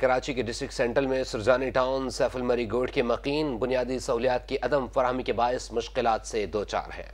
कराची के district central में Surjani town सैफुलमरी गोड के मकीन बुनियादी सहूलियात की अदम फरहमी के बायस मुश्किल से दो चार हैं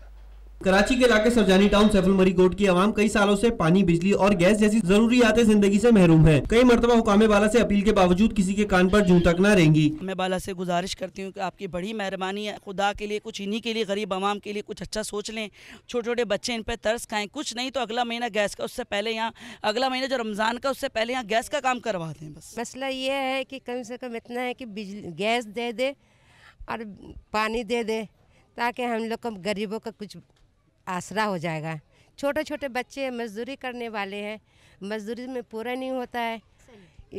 कराची के इलाके सरजानी टाउन सैफुलमरी कोट की आवाम कई सालों से पानी बिजली और गैस जैसी आते जिंदगी से महरूम है कई मरतबा हुकामे बाला से अपील के बावजूद किसी के कान पर जू तक न रहेंगी मैं बाला से गुजारिश करती हूँ कि आपकी बड़ी मेहरबानी है खुदा के लिए कुछ इन्हीं के लिए गरीब आवाम के लिए कुछ अच्छा सोच लें छोटे छोटे बच्चे इन पर तर्स खाएं कुछ नहीं तो अगला महीना गैस का उससे पहले यहाँ अगला महीना जो रमज़ान का उससे पहले यहाँ गैस का काम करवा दें बस मसला ये है कि कम से कम इतना है कि गैस दे दे और पानी दे दे ताकि हम लोग को गरीबों का कुछ आसरा हो जाएगा छोटे छोटे बच्चे मजदूरी करने वाले हैं मजदूरी में पूरा नहीं होता है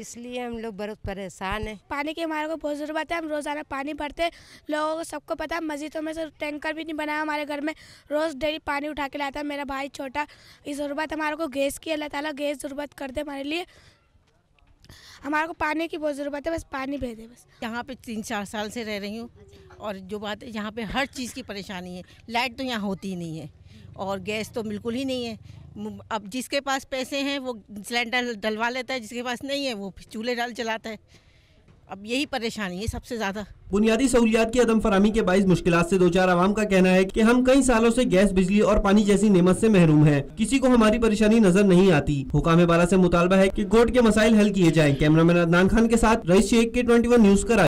इसलिए हम लोग बहुत परेशान हैं पानी की हमारे को बहुत ज़रूरत है हम रोज़ाना पानी भरते लोगों को सबको पता है मस्जिदों में से टैंकर भी नहीं बनाया हमारे घर में रोज़ डेली पानी उठा के लाता है मेरा भाई छोटा इस ज़रूरत हमारे को गैस की अल्लाह ताला गैस ज़रूरत कर दे हमारे लिए हमारे को पानी की बहुत ज़रूरत है बस पानी भेजे बस यहाँ पे तीन चार साल से रह रही हूँ और जो बात है यहाँ पे हर चीज़ की परेशानी है लाइट तो यहाँ होती ही नहीं है और गैस तो बिल्कुल ही नहीं है अब जिसके पास पैसे हैं वो सिलेंडर डलवा लेता है जिसके पास नहीं है वो चूल्हे डाल चलाता है अब यही परेशानी है सबसे ज्यादा बुनियादी सहूलियात की अदम फरहमी के बाईस मुश्किल से दो चार आवाम का कहना है कि हम कई सालों से गैस बिजली और पानी जैसी नियमत से महरूम हैं किसी को हमारी परेशानी नजर नहीं आती हुकामे बाला से मुतालबा है कि कोर्ट के मसाइल हल किए जाएं कैमरामैन अदनान खान के साथ रईस शेख के ट्वेंटी न्यूज कर